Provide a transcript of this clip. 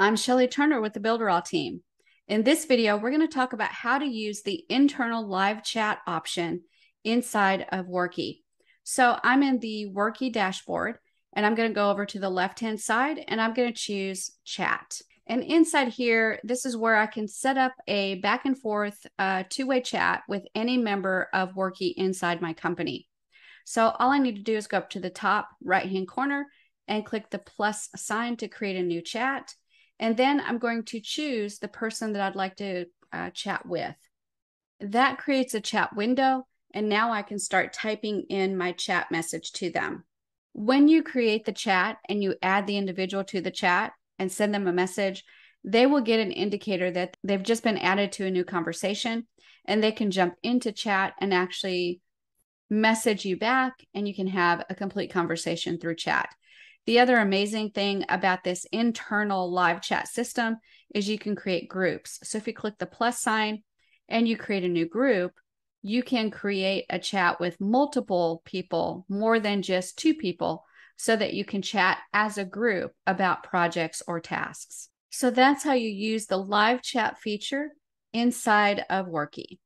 I'm Shelly Turner with the Builderall team. In this video, we're going to talk about how to use the internal live chat option inside of Worky. So I'm in the Worky dashboard and I'm going to go over to the left-hand side and I'm going to choose chat. And inside here, this is where I can set up a back and forth uh, two-way chat with any member of Worky inside my company. So all I need to do is go up to the top right-hand corner and click the plus sign to create a new chat. And then I'm going to choose the person that I'd like to uh, chat with. That creates a chat window. And now I can start typing in my chat message to them. When you create the chat and you add the individual to the chat and send them a message, they will get an indicator that they've just been added to a new conversation and they can jump into chat and actually message you back and you can have a complete conversation through chat. The other amazing thing about this internal live chat system is you can create groups. So if you click the plus sign and you create a new group, you can create a chat with multiple people, more than just two people, so that you can chat as a group about projects or tasks. So that's how you use the live chat feature inside of Worky.